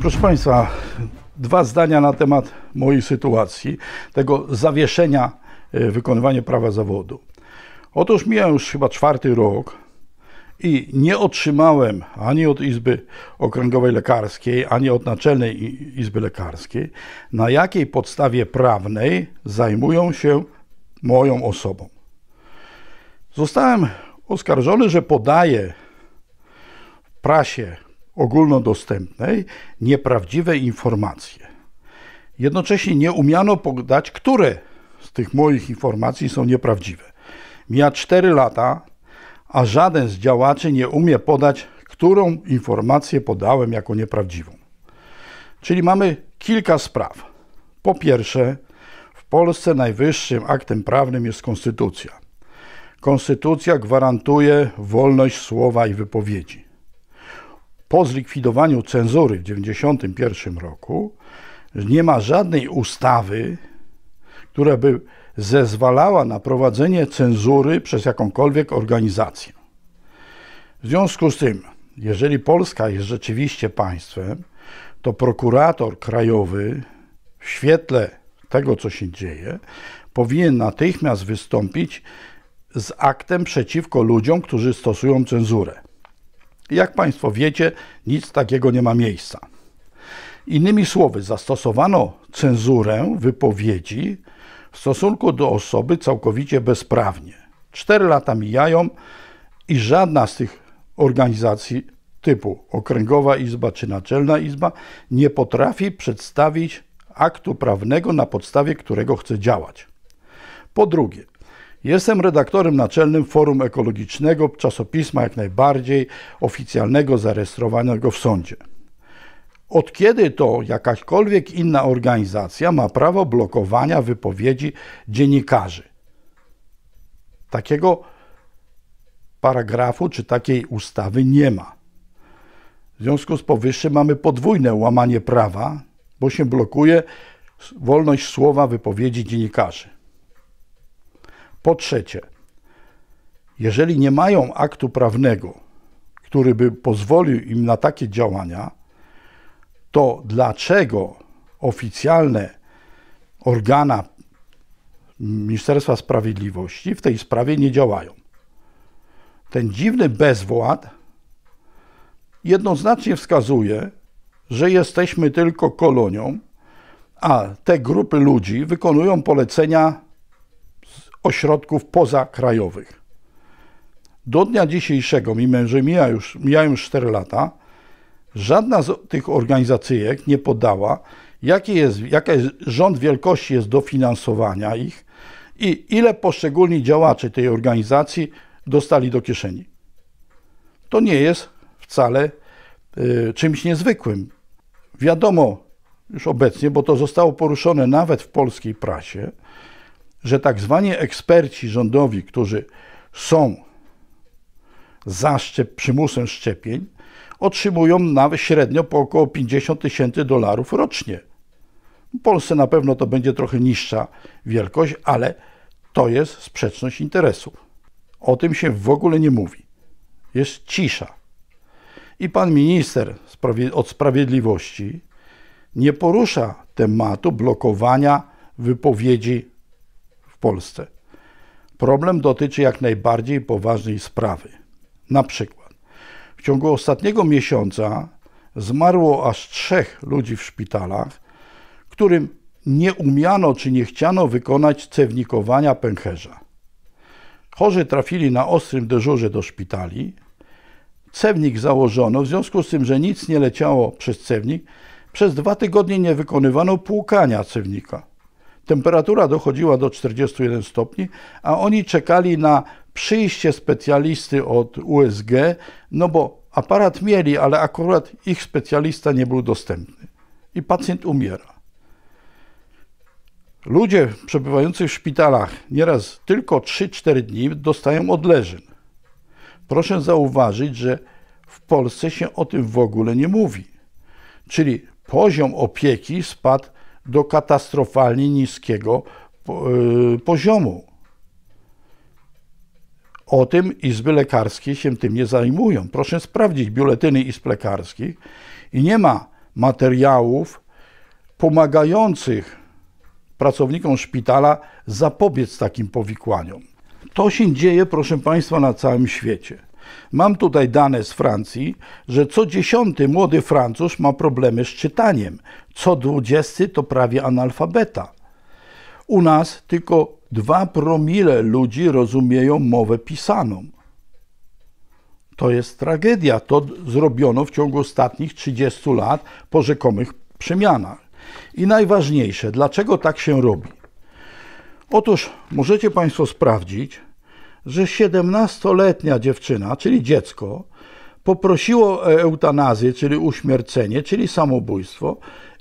Proszę Państwa, dwa zdania na temat mojej sytuacji, tego zawieszenia e, wykonywania prawa zawodu. Otóż mija już chyba czwarty rok i nie otrzymałem ani od Izby Okręgowej Lekarskiej, ani od Naczelnej Izby Lekarskiej, na jakiej podstawie prawnej zajmują się moją osobą. Zostałem oskarżony, że podaję w prasie ogólnodostępnej nieprawdziwe informacje. Jednocześnie nie umiano podać, które z tych moich informacji są nieprawdziwe. Mija 4 lata, a żaden z działaczy nie umie podać, którą informację podałem jako nieprawdziwą. Czyli mamy kilka spraw. Po pierwsze, w Polsce najwyższym aktem prawnym jest konstytucja. Konstytucja gwarantuje wolność słowa i wypowiedzi po zlikwidowaniu cenzury w 1991 roku nie ma żadnej ustawy, która by zezwalała na prowadzenie cenzury przez jakąkolwiek organizację. W związku z tym, jeżeli Polska jest rzeczywiście państwem, to prokurator krajowy w świetle tego, co się dzieje, powinien natychmiast wystąpić z aktem przeciwko ludziom, którzy stosują cenzurę. Jak Państwo wiecie, nic takiego nie ma miejsca. Innymi słowy, zastosowano cenzurę wypowiedzi w stosunku do osoby całkowicie bezprawnie. Cztery lata mijają i żadna z tych organizacji typu Okręgowa Izba czy Naczelna Izba nie potrafi przedstawić aktu prawnego, na podstawie którego chce działać. Po drugie, Jestem redaktorem naczelnym Forum Ekologicznego, czasopisma jak najbardziej oficjalnego, zarejestrowanego w sądzie. Od kiedy to jakaśkolwiek inna organizacja ma prawo blokowania wypowiedzi dziennikarzy? Takiego paragrafu czy takiej ustawy nie ma. W związku z powyższym mamy podwójne łamanie prawa, bo się blokuje wolność słowa wypowiedzi dziennikarzy. Po trzecie, jeżeli nie mają aktu prawnego, który by pozwolił im na takie działania, to dlaczego oficjalne organa Ministerstwa Sprawiedliwości w tej sprawie nie działają? Ten dziwny bezwład jednoznacznie wskazuje, że jesteśmy tylko kolonią, a te grupy ludzi wykonują polecenia ośrodków pozakrajowych. Do dnia dzisiejszego, mimo że mija już, mijają już 4 lata, żadna z tych organizacyjek nie podała, jaki jest, jaka jest rząd wielkości jest dofinansowania ich i ile poszczególni działacze tej organizacji dostali do kieszeni. To nie jest wcale y, czymś niezwykłym. Wiadomo już obecnie, bo to zostało poruszone nawet w polskiej prasie, że tak zwani eksperci rządowi, którzy są za szczep, przymusem szczepień, otrzymują nawet średnio po około 50 tysięcy dolarów rocznie. W Polsce na pewno to będzie trochę niższa wielkość, ale to jest sprzeczność interesów. O tym się w ogóle nie mówi. Jest cisza. I pan minister od Sprawiedliwości nie porusza tematu blokowania wypowiedzi w Polsce. Problem dotyczy jak najbardziej poważnej sprawy. Na przykład w ciągu ostatniego miesiąca zmarło aż trzech ludzi w szpitalach, którym nie umiano czy nie chciano wykonać cewnikowania pęcherza. Chorzy trafili na ostrym dyżurze do szpitali. Cewnik założono, w związku z tym, że nic nie leciało przez cewnik, przez dwa tygodnie nie wykonywano płukania cewnika. Temperatura dochodziła do 41 stopni, a oni czekali na przyjście specjalisty od USG, no bo aparat mieli, ale akurat ich specjalista nie był dostępny. I pacjent umiera. Ludzie przebywający w szpitalach nieraz tylko 3-4 dni dostają odleżyn. Proszę zauważyć, że w Polsce się o tym w ogóle nie mówi. Czyli poziom opieki spadł do katastrofalnie niskiego y, poziomu. O tym izby lekarskie się tym nie zajmują. Proszę sprawdzić biuletyny izb lekarskich i nie ma materiałów pomagających pracownikom szpitala zapobiec takim powikłaniom. To się dzieje, proszę Państwa, na całym świecie. Mam tutaj dane z Francji, że co dziesiąty młody Francuz ma problemy z czytaniem, co dwudziesty to prawie analfabeta. U nas tylko dwa promile ludzi rozumieją mowę pisaną. To jest tragedia. To zrobiono w ciągu ostatnich 30 lat po rzekomych przemianach. I najważniejsze, dlaczego tak się robi? Otóż możecie Państwo sprawdzić, że 17-letnia dziewczyna, czyli dziecko, poprosiło e, eutanazję, czyli uśmiercenie, czyli samobójstwo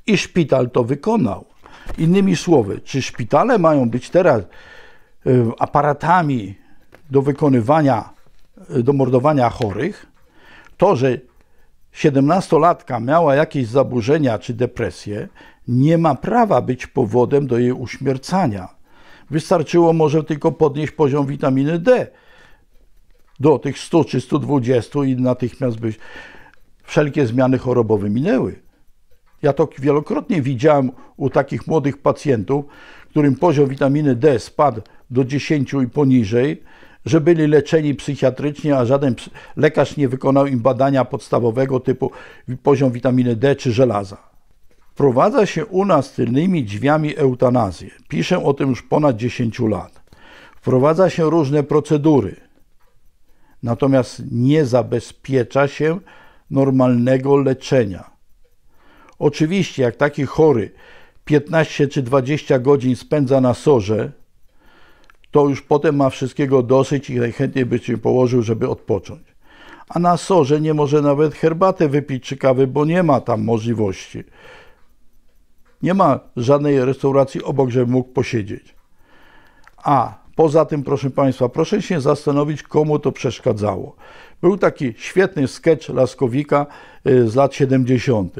i szpital to wykonał. Innymi słowy, czy szpitale mają być teraz e, aparatami do wykonywania, e, do mordowania chorych? To, że 17-latka miała jakieś zaburzenia czy depresję, nie ma prawa być powodem do jej uśmiercania. Wystarczyło może tylko podnieść poziom witaminy D do tych 100 czy 120 i natychmiast by wszelkie zmiany chorobowe minęły. Ja to wielokrotnie widziałem u takich młodych pacjentów, którym poziom witaminy D spadł do 10 i poniżej, że byli leczeni psychiatrycznie, a żaden lekarz nie wykonał im badania podstawowego typu poziom witaminy D czy żelaza. Wprowadza się u nas tylnymi drzwiami eutanazję. Piszę o tym już ponad 10 lat. Wprowadza się różne procedury, natomiast nie zabezpiecza się normalnego leczenia. Oczywiście, jak taki chory 15 czy 20 godzin spędza na sorze, to już potem ma wszystkiego dosyć i najchętniej by się położył, żeby odpocząć a na sorze nie może nawet herbatę wypić czy kawy, bo nie ma tam możliwości nie ma żadnej restauracji obok, żeby mógł posiedzieć. A poza tym, proszę Państwa, proszę się zastanowić, komu to przeszkadzało. Był taki świetny sketch Laskowika y, z lat 70.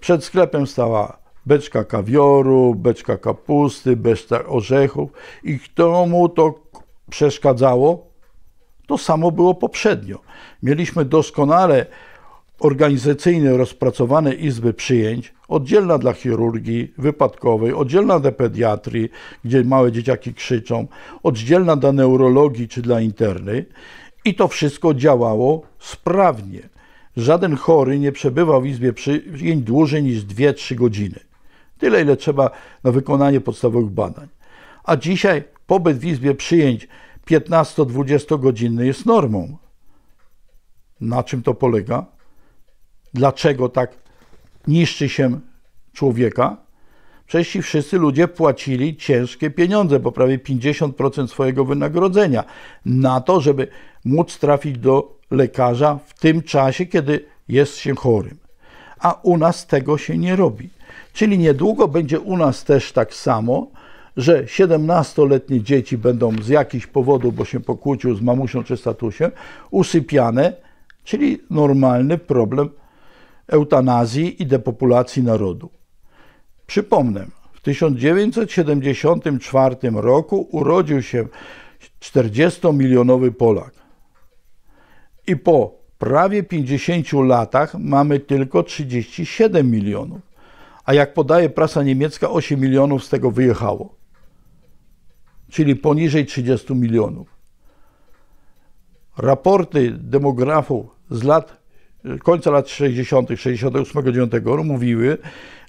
Przed sklepem stała beczka kawioru, beczka kapusty, beczka orzechów i komu to przeszkadzało? To samo było poprzednio. Mieliśmy doskonale organizacyjnie rozpracowane izby przyjęć, oddzielna dla chirurgii wypadkowej, oddzielna dla pediatrii, gdzie małe dzieciaki krzyczą, oddzielna dla neurologii czy dla interny i to wszystko działało sprawnie. Żaden chory nie przebywał w izbie przyjęć dłużej niż 2-3 godziny. Tyle, ile trzeba na wykonanie podstawowych badań. A dzisiaj pobyt w izbie przyjęć 15-20 godzinny jest normą. Na czym to polega? dlaczego tak niszczy się człowieka? Przecież ci wszyscy ludzie płacili ciężkie pieniądze, bo prawie 50% swojego wynagrodzenia, na to, żeby móc trafić do lekarza w tym czasie, kiedy jest się chorym. A u nas tego się nie robi. Czyli niedługo będzie u nas też tak samo, że 17-letnie dzieci będą z jakichś powodów, bo się pokłócił z mamusią czy statusiem, usypiane, czyli normalny problem eutanazji i depopulacji narodu. Przypomnę, w 1974 roku urodził się 40-milionowy Polak. I po prawie 50 latach mamy tylko 37 milionów. A jak podaje prasa niemiecka, 8 milionów z tego wyjechało. Czyli poniżej 30 milionów. Raporty demografów z lat końca lat 60., 68-9 mówiły,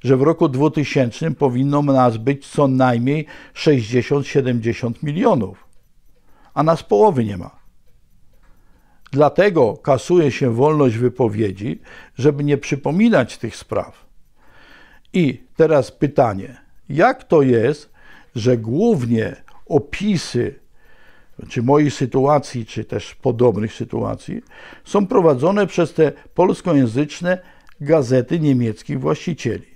że w roku 2000 powinno nas być co najmniej 60-70 milionów, a nas połowy nie ma. Dlatego kasuje się wolność wypowiedzi, żeby nie przypominać tych spraw. I teraz pytanie, jak to jest, że głównie opisy czy mojej sytuacji, czy też podobnych sytuacji, są prowadzone przez te polskojęzyczne gazety niemieckich właścicieli.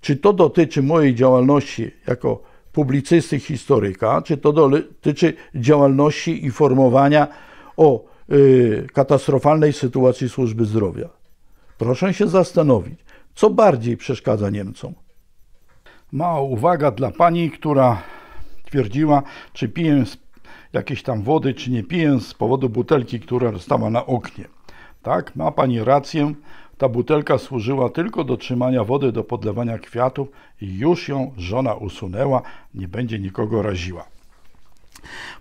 Czy to dotyczy mojej działalności jako publicysty, historyka, czy to dotyczy działalności informowania o y, katastrofalnej sytuacji służby zdrowia. Proszę się zastanowić, co bardziej przeszkadza Niemcom. Mała uwaga dla pani, która twierdziła, czy piję jakiejś tam wody, czy nie piję z powodu butelki, która stała na oknie. Tak, ma pani rację, ta butelka służyła tylko do trzymania wody, do podlewania kwiatów i już ją żona usunęła, nie będzie nikogo raziła.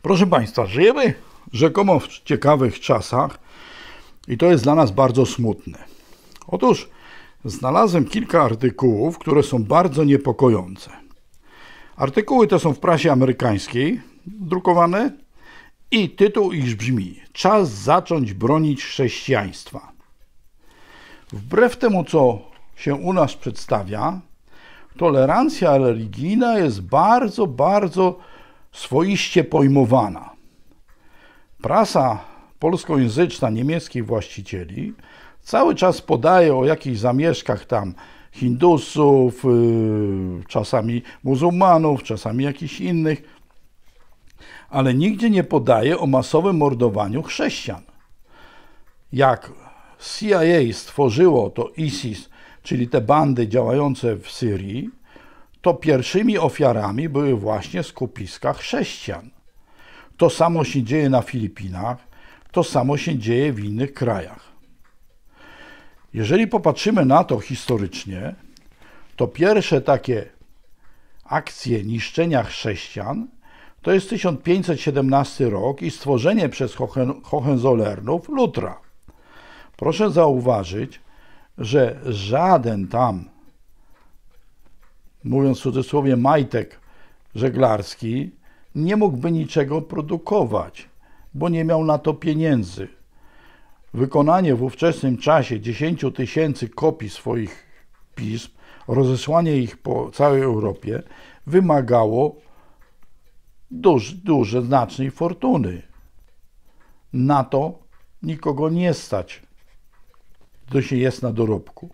Proszę Państwa, żyjemy rzekomo w ciekawych czasach i to jest dla nas bardzo smutne. Otóż znalazłem kilka artykułów, które są bardzo niepokojące. Artykuły te są w prasie amerykańskiej, drukowany i tytuł ich brzmi Czas zacząć bronić chrześcijaństwa. Wbrew temu, co się u nas przedstawia, tolerancja religijna jest bardzo, bardzo swoiście pojmowana. Prasa polskojęzyczna niemieckich właścicieli cały czas podaje o jakichś zamieszkach tam Hindusów, y, czasami muzułmanów, czasami jakichś innych ale nigdzie nie podaje o masowym mordowaniu chrześcijan. Jak CIA stworzyło to ISIS, czyli te bandy działające w Syrii, to pierwszymi ofiarami były właśnie skupiska chrześcijan. To samo się dzieje na Filipinach, to samo się dzieje w innych krajach. Jeżeli popatrzymy na to historycznie, to pierwsze takie akcje niszczenia chrześcijan to jest 1517 rok i stworzenie przez Hohenzollernów Lutra. Proszę zauważyć, że żaden tam, mówiąc w cudzysłowie, majtek żeglarski nie mógłby niczego produkować, bo nie miał na to pieniędzy. Wykonanie w ówczesnym czasie 10 tysięcy kopii swoich pism, rozesłanie ich po całej Europie wymagało duż, duże, znacznej fortuny. Na to nikogo nie stać, to się jest na dorobku.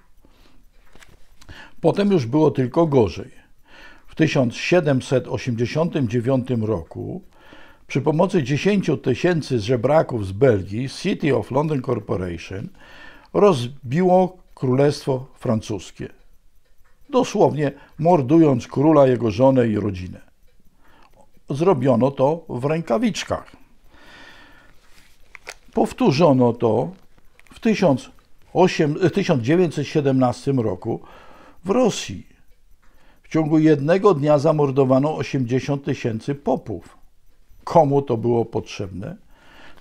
Potem już było tylko gorzej. W 1789 roku przy pomocy 10 tysięcy żebraków z Belgii City of London Corporation rozbiło Królestwo Francuskie, dosłownie mordując króla, jego żonę i rodzinę zrobiono to w rękawiczkach. Powtórzono to w 18, 1917 e, roku w Rosji. W ciągu jednego dnia zamordowano 80 tysięcy popów. Komu to było potrzebne?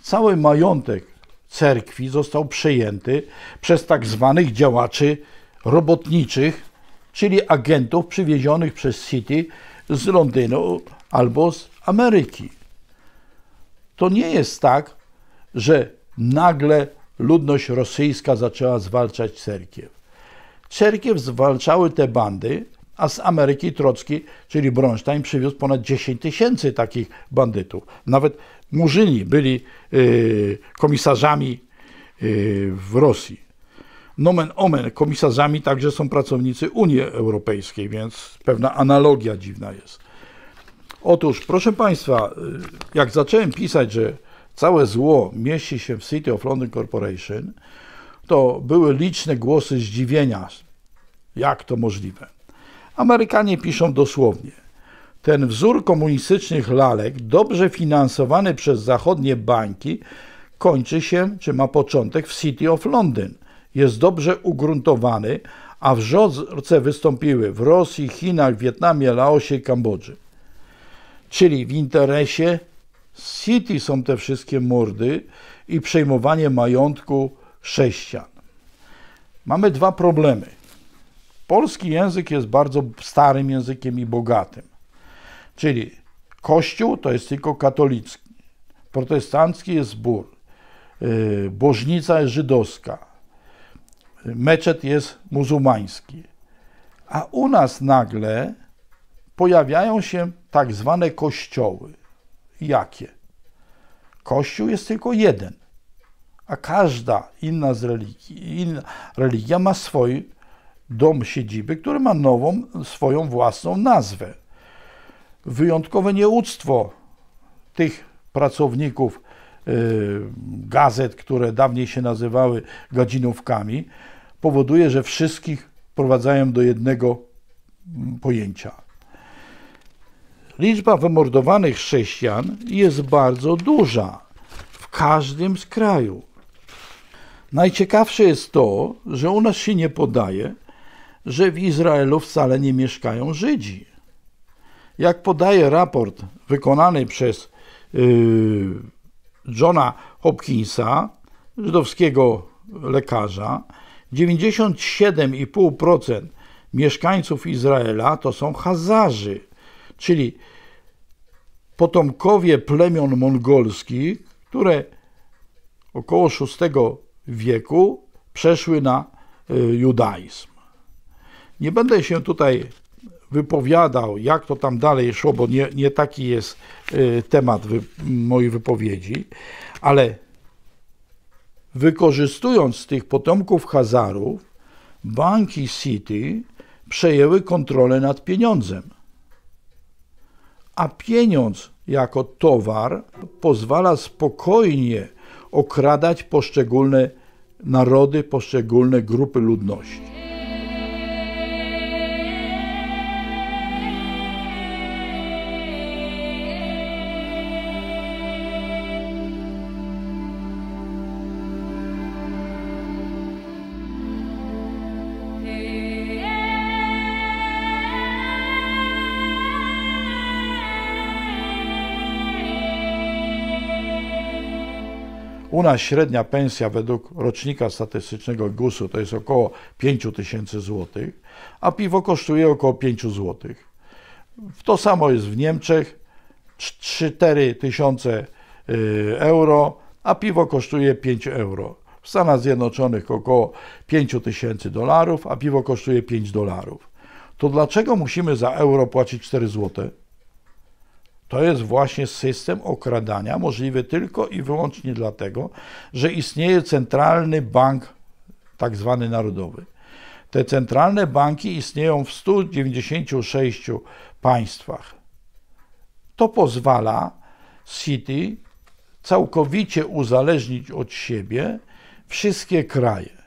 Cały majątek cerkwi został przejęty przez tak zwanych działaczy robotniczych, czyli agentów przywiezionych przez City z Londynu albo z Ameryki. To nie jest tak, że nagle ludność rosyjska zaczęła zwalczać cerkiew. Cerkiew zwalczały te bandy, a z Ameryki Trocki, czyli Bronstein, przywiózł ponad 10 tysięcy takich bandytów. Nawet Murzyni byli y, komisarzami y, w Rosji. Nomen omen, komisarzami także są pracownicy Unii Europejskiej, więc pewna analogia dziwna jest. Otóż, proszę Państwa, y, jak zacząłem pisać, że całe zło mieści się w City of London Corporation, to były liczne głosy zdziwienia, jak to możliwe. Amerykanie piszą dosłownie. Ten wzór komunistycznych lalek, dobrze finansowany przez zachodnie banki, kończy się, czy ma początek w City of London – jest dobrze ugruntowany, a wrzodce wystąpiły w Rosji, Chinach, Wietnamie, Laosie i Kambodży. Czyli w interesie City są te wszystkie mordy i przejmowanie majątku chrześcijan. Mamy dwa problemy. Polski język jest bardzo starym językiem i bogatym. Czyli Kościół to jest tylko katolicki, protestancki jest zbór, y, bożnica jest żydowska, meczet jest muzułmański. A u nas nagle pojawiają się tak zwane kościoły. Jakie? Kościół jest tylko jeden, a każda inna, z religii, inna religia ma swój dom siedziby, który ma nową, swoją własną nazwę. Wyjątkowe nieuctwo tych pracowników Y, gazet, które dawniej się nazywały gadzinówkami, powoduje, że wszystkich wprowadzają do jednego mm, pojęcia. Liczba wymordowanych chrześcijan jest bardzo duża w każdym z krajów. Najciekawsze jest to, że u nas się nie podaje, że w Izraelu wcale nie mieszkają Żydzi. Jak podaje raport wykonany przez yy, Johna Hopkinsa, żydowskiego lekarza, 97,5% mieszkańców Izraela to są Hazarzy, czyli potomkowie plemion mongolskich, które około VI wieku przeszły na e, judaizm. Nie będę się tutaj wypowiadał, jak to tam dalej szło, bo nie, nie taki jest y, temat wy, mojej wypowiedzi, ale wykorzystując tych potomków Hazarów, banki City przejęły kontrolę nad pieniądzem. A pieniądz jako towar pozwala spokojnie okradać poszczególne narody, poszczególne grupy ludności. U nas średnia pensja według rocznika statystycznego GUS-u to jest około 5 tysięcy złotych, a piwo kosztuje około 5 złotych. To samo jest w Niemczech, 3-4 tysiące y, euro, a piwo kosztuje 5 euro. W Stanach Zjednoczonych około 5 tysięcy dolarów, a piwo kosztuje 5 dolarów. To dlaczego musimy za euro płacić 4 złote? To jest właśnie system okradania, możliwy tylko i wyłącznie dlatego, że istnieje centralny bank, tak zwany narodowy. Te centralne banki istnieją w 196 państwach. To pozwala City całkowicie uzależnić od siebie wszystkie kraje.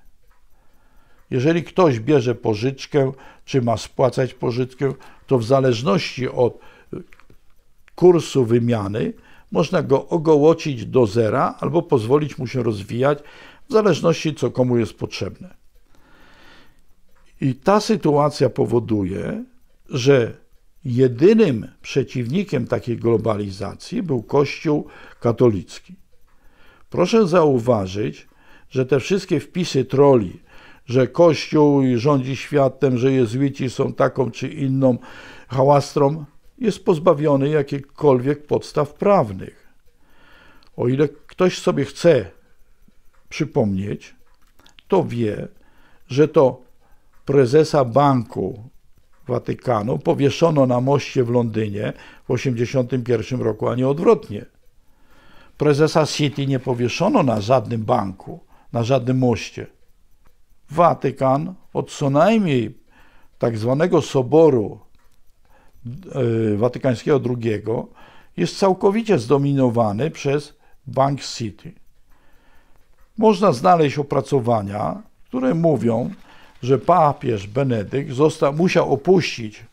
Jeżeli ktoś bierze pożyczkę, czy ma spłacać pożyczkę, to w zależności od kursu wymiany można go ogołocić do zera albo pozwolić mu się rozwijać, w zależności co komu jest potrzebne. I ta sytuacja powoduje, że jedynym przeciwnikiem takiej globalizacji był Kościół katolicki. Proszę zauważyć, że te wszystkie wpisy troli, że Kościół rządzi światem, że jezuici są taką czy inną hałastrą, jest pozbawiony jakichkolwiek podstaw prawnych. O ile ktoś sobie chce przypomnieć, to wie, że to prezesa Banku Watykanu powieszono na moście w Londynie w 1981 roku, a nie odwrotnie. Prezesa City nie powieszono na żadnym banku, na żadnym moście. Watykan od co najmniej tak zwanego soboru E, Watykańskiego II jest całkowicie zdominowany przez Bank City. Można znaleźć opracowania, które mówią, że papież Benedykt został, musiał opuścić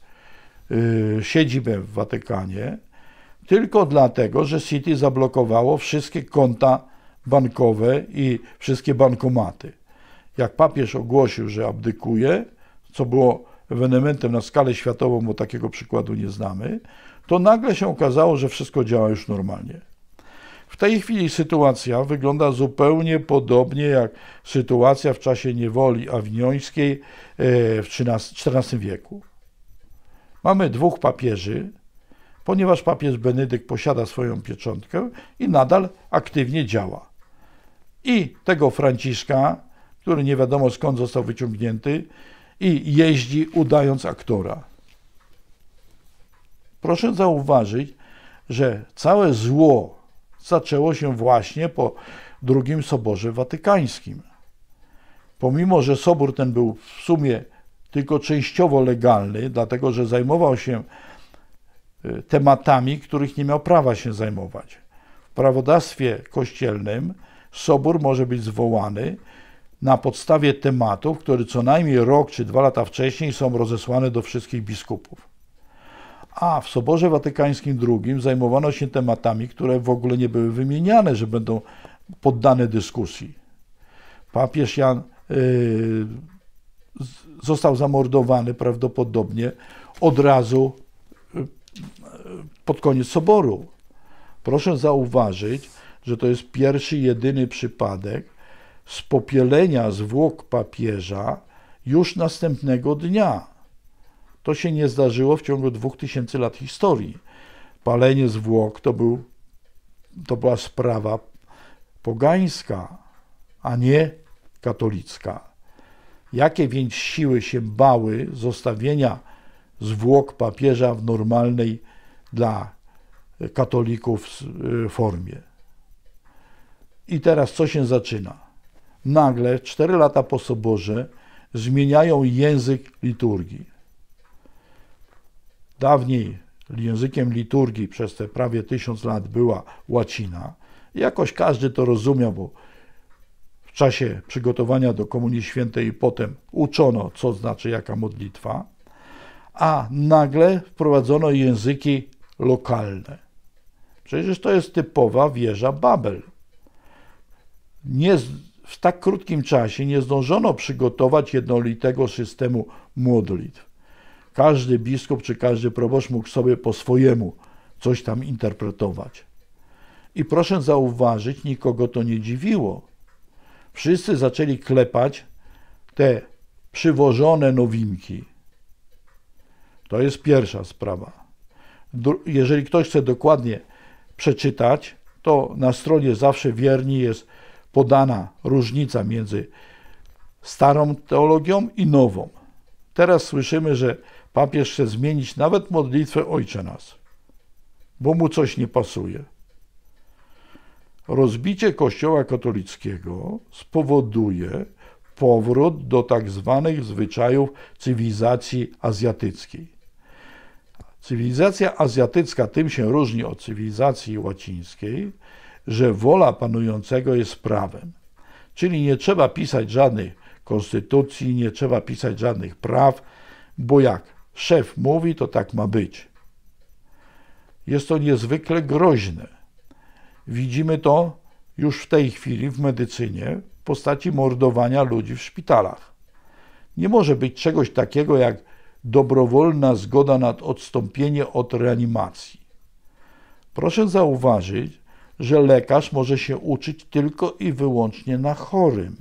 y, siedzibę w Watykanie tylko dlatego, że City zablokowało wszystkie konta bankowe i wszystkie bankomaty. Jak papież ogłosił, że abdykuje, co było ewenementem na skalę światową, bo takiego przykładu nie znamy, to nagle się okazało, że wszystko działa już normalnie. W tej chwili sytuacja wygląda zupełnie podobnie jak sytuacja w czasie niewoli awiniońskiej e, w XIV wieku. Mamy dwóch papieży, ponieważ papież Benedykt posiada swoją pieczątkę i nadal aktywnie działa. I tego Franciszka, który nie wiadomo skąd został wyciągnięty, i jeździ udając aktora. Proszę zauważyć, że całe zło zaczęło się właśnie po II Soborze Watykańskim. Pomimo, że sobór ten był w sumie tylko częściowo legalny, dlatego że zajmował się y, tematami, których nie miał prawa się zajmować. W prawodawstwie kościelnym sobór może być zwołany na podstawie tematów, które co najmniej rok czy dwa lata wcześniej są rozesłane do wszystkich biskupów. A w Soborze Watykańskim II zajmowano się tematami, które w ogóle nie były wymieniane, że będą poddane dyskusji. Papież Jan yy, został zamordowany prawdopodobnie od razu yy, pod koniec Soboru. Proszę zauważyć, że to jest pierwszy, jedyny przypadek, z popielenia zwłok papieża już następnego dnia. To się nie zdarzyło w ciągu 2000 lat historii. Palenie zwłok to, był, to była sprawa pogańska, a nie katolicka. Jakie więc siły się bały zostawienia zwłok papieża w normalnej dla katolików y, formie? I teraz co się zaczyna? nagle, cztery lata po soborze, zmieniają język liturgii. Dawniej językiem liturgii przez te prawie tysiąc lat była łacina. Jakoś każdy to rozumiał, bo w czasie przygotowania do Komunii Świętej i potem uczono, co znaczy jaka modlitwa, a nagle wprowadzono języki lokalne. Przecież to jest typowa wieża Babel. Nie w tak krótkim czasie nie zdążono przygotować jednolitego systemu modlitw. Każdy biskup czy każdy proboszcz mógł sobie po swojemu coś tam interpretować. I proszę zauważyć, nikogo to nie dziwiło. Wszyscy zaczęli klepać te przywożone nowinki. To jest pierwsza sprawa. Jeżeli ktoś chce dokładnie przeczytać, to na stronie zawsze wierni jest podana różnica między starą teologią i nową. Teraz słyszymy, że papież chce zmienić nawet modlitwę Ojcze Nas, bo mu coś nie pasuje. Rozbicie Kościoła katolickiego spowoduje powrót do tak zwanych zwyczajów cywilizacji azjatyckiej. Cywilizacja azjatycka tym się różni od cywilizacji łacińskiej, że wola panującego jest prawem. Czyli nie trzeba pisać żadnych konstytucji, nie trzeba pisać żadnych praw, bo jak szef mówi, to tak ma być. Jest to niezwykle groźne. Widzimy to już w tej chwili w medycynie w postaci mordowania ludzi w szpitalach. Nie może być czegoś takiego jak dobrowolna zgoda na odstąpienie od reanimacji. Proszę zauważyć, że lekarz może się uczyć tylko i wyłącznie na chorym.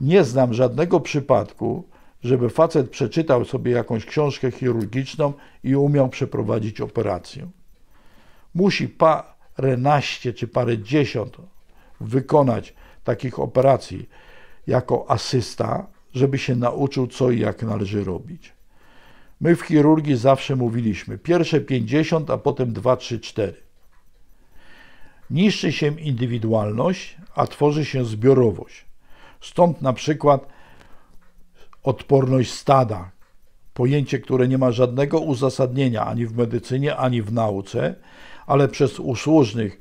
Nie znam żadnego przypadku, żeby facet przeczytał sobie jakąś książkę chirurgiczną i umiał przeprowadzić operację. Musi naście czy parę dziesiąt wykonać takich operacji jako asysta, żeby się nauczył, co i jak należy robić. My w chirurgii zawsze mówiliśmy pierwsze 50, a potem 2, 3, 4. Niszczy się indywidualność, a tworzy się zbiorowość. Stąd na przykład odporność stada, pojęcie, które nie ma żadnego uzasadnienia ani w medycynie, ani w nauce, ale przez usłużnych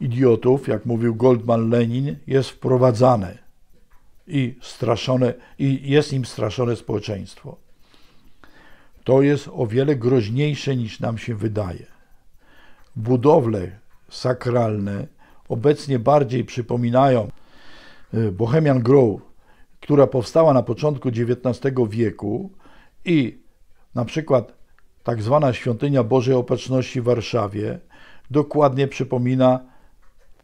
idiotów, jak mówił Goldman Lenin, jest wprowadzane i straszone, i jest im straszone społeczeństwo. To jest o wiele groźniejsze niż nam się wydaje. Budowle sakralne obecnie bardziej przypominają e, Bohemian Grove, która powstała na początku XIX wieku i na przykład tak zwana Świątynia Bożej Opatrzności w Warszawie dokładnie przypomina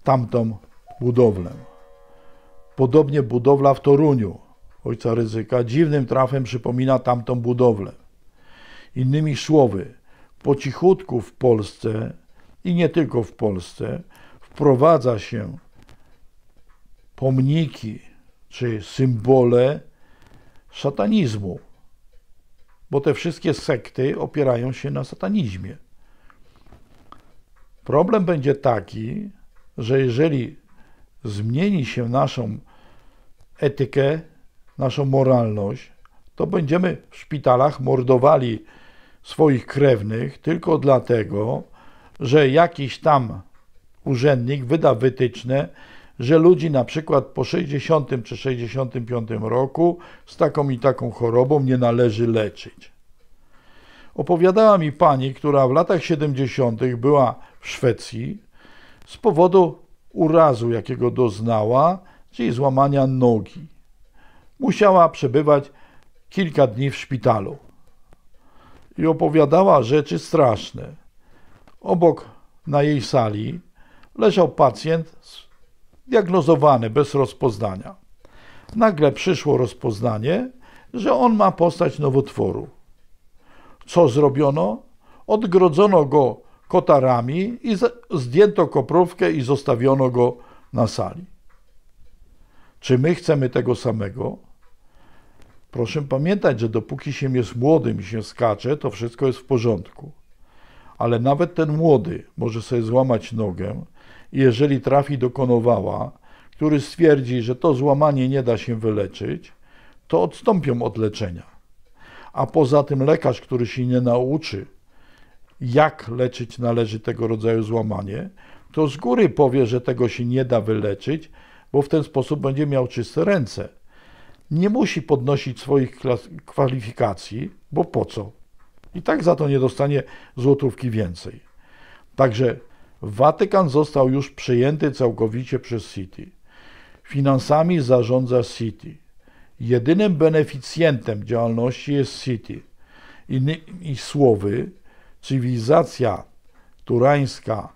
tamtą budowlę. Podobnie budowla w Toruniu ojca ryzyka dziwnym trafem przypomina tamtą budowlę. Innymi słowy, po cichutku w Polsce i nie tylko w Polsce, wprowadza się pomniki czy symbole szatanizmu, bo te wszystkie sekty opierają się na satanizmie. Problem będzie taki, że jeżeli zmieni się naszą etykę, naszą moralność, to będziemy w szpitalach mordowali swoich krewnych tylko dlatego, że jakiś tam urzędnik wyda wytyczne, że ludzi na przykład po 60 czy 65 roku z taką i taką chorobą nie należy leczyć. Opowiadała mi pani, która w latach 70. była w Szwecji z powodu urazu, jakiego doznała, czyli złamania nogi. Musiała przebywać kilka dni w szpitalu. I opowiadała rzeczy straszne Obok na jej sali leżał pacjent diagnozowany bez rozpoznania. Nagle przyszło rozpoznanie, że on ma postać nowotworu. Co zrobiono? Odgrodzono go kotarami i zdjęto koprówkę i zostawiono go na sali. Czy my chcemy tego samego? Proszę pamiętać, że dopóki się jest młodym i się skacze, to wszystko jest w porządku ale nawet ten młody może sobie złamać nogę i jeżeli trafi do konowała, który stwierdzi, że to złamanie nie da się wyleczyć, to odstąpią od leczenia. A poza tym lekarz, który się nie nauczy, jak leczyć należy tego rodzaju złamanie, to z góry powie, że tego się nie da wyleczyć, bo w ten sposób będzie miał czyste ręce. Nie musi podnosić swoich kwalifikacji, bo po co? I tak za to nie dostanie złotówki więcej. Także Watykan został już przejęty całkowicie przez City. Finansami zarządza City. Jedynym beneficjentem działalności jest City. Innymi słowy, cywilizacja turańska,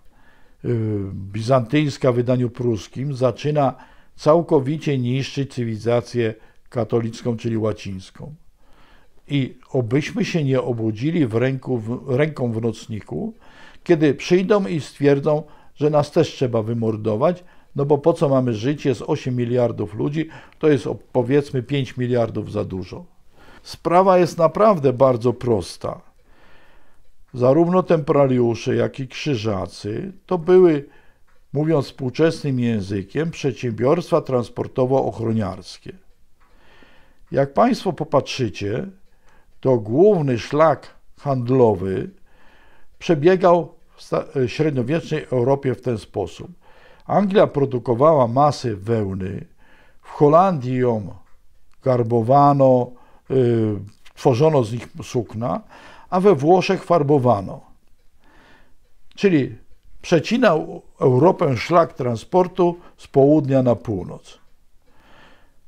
y, bizantyjska w wydaniu pruskim zaczyna całkowicie niszczyć cywilizację katolicką, czyli łacińską. I obyśmy się nie obudzili w ręku, w, ręką w nocniku, kiedy przyjdą i stwierdzą, że nas też trzeba wymordować, no bo po co mamy żyć? Jest 8 miliardów ludzi, to jest powiedzmy 5 miliardów za dużo. Sprawa jest naprawdę bardzo prosta. Zarówno temporaliusze, jak i krzyżacy to były, mówiąc współczesnym językiem, przedsiębiorstwa transportowo-ochroniarskie. Jak Państwo popatrzycie, to główny szlak handlowy przebiegał w e, średniowiecznej Europie w ten sposób. Anglia produkowała masy wełny, w Holandii ją garbowano, y, tworzono z nich sukna, a we Włoszech farbowano. Czyli przecinał Europę szlak transportu z południa na północ.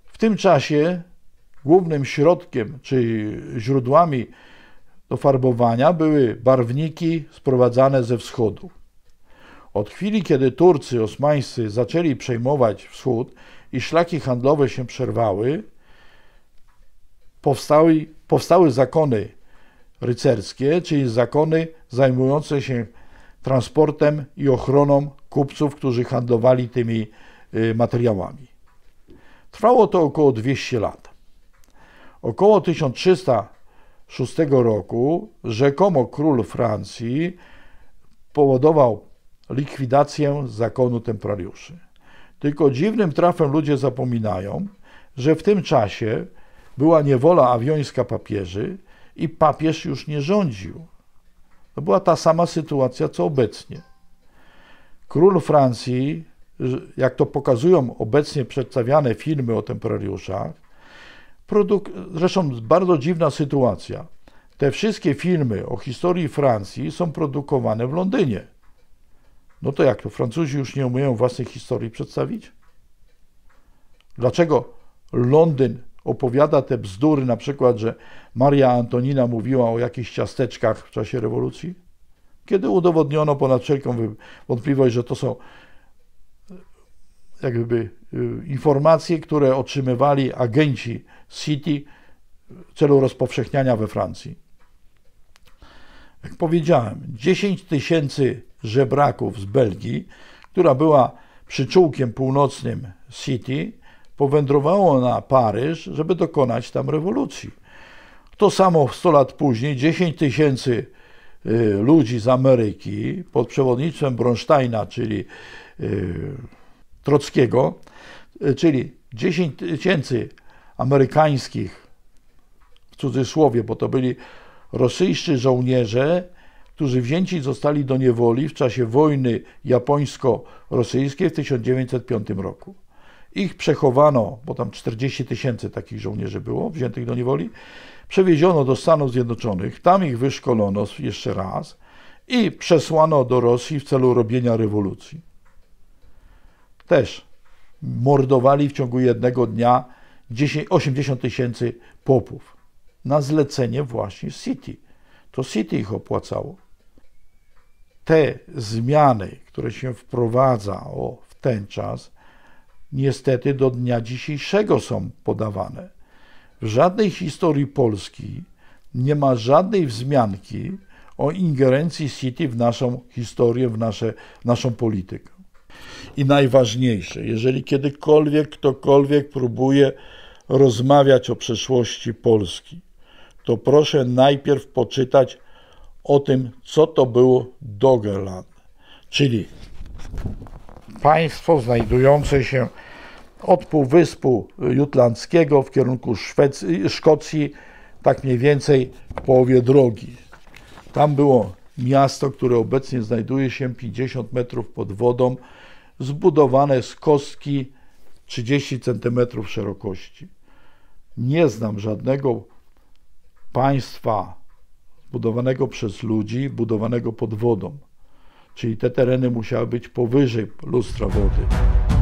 W tym czasie Głównym środkiem czy źródłami do farbowania były barwniki sprowadzane ze wschodu. Od chwili, kiedy Turcy osmańscy zaczęli przejmować wschód i szlaki handlowe się przerwały, powstały, powstały zakony rycerskie, czyli zakony zajmujące się transportem i ochroną kupców, którzy handlowali tymi y, materiałami. Trwało to około 200 lat. Około 1306 roku rzekomo król Francji powodował likwidację zakonu temprariuszy. Tylko dziwnym trafem ludzie zapominają, że w tym czasie była niewola awiońska papieży i papież już nie rządził. To była ta sama sytuacja, co obecnie. Król Francji, jak to pokazują obecnie przedstawiane filmy o temporariuszach, Produk zresztą bardzo dziwna sytuacja. Te wszystkie filmy o historii Francji są produkowane w Londynie. No to jak to Francuzi już nie umieją własnej historii przedstawić? Dlaczego Londyn opowiada te bzdury, na przykład, że Maria Antonina mówiła o jakichś ciasteczkach w czasie rewolucji? Kiedy udowodniono ponad wszelką wątpliwość, że to są e, jakby Y, informacje, które otrzymywali agenci City w celu rozpowszechniania we Francji. Jak powiedziałem, 10 tysięcy żebraków z Belgii, która była przyczółkiem północnym City, powędrowało na Paryż, żeby dokonać tam rewolucji. To samo 100 lat później 10 tysięcy y, ludzi z Ameryki pod przewodnictwem Bronsteina, czyli y, Trockiego, Y, czyli 10 tysięcy amerykańskich, w cudzysłowie, bo to byli rosyjscy żołnierze, którzy wzięci zostali do niewoli w czasie wojny japońsko-rosyjskiej w 1905 roku. Ich przechowano, bo tam 40 tysięcy takich żołnierzy było wziętych do niewoli, przewieziono do Stanów Zjednoczonych, tam ich wyszkolono jeszcze raz i przesłano do Rosji w celu robienia rewolucji. Też mordowali w ciągu jednego dnia 10, 80 tysięcy popów na zlecenie właśnie City. To City ich opłacało. Te zmiany, które się wprowadza o, w ten czas, niestety do dnia dzisiejszego są podawane. W żadnej historii Polski nie ma żadnej wzmianki o ingerencji City w naszą historię, w nasze, naszą politykę i najważniejsze, jeżeli kiedykolwiek ktokolwiek próbuje rozmawiać o przeszłości Polski, to proszę najpierw poczytać o tym, co to było Doggerland, czyli państwo znajdujące się od Półwyspu Jutlandzkiego w kierunku Szwecji, Szkocji, tak mniej więcej w połowie drogi. Tam było miasto, które obecnie znajduje się 50 metrów pod wodą, zbudowane z kostki 30 cm szerokości. Nie znam żadnego państwa zbudowanego przez ludzi, budowanego pod wodą. Czyli te tereny musiały być powyżej lustra wody.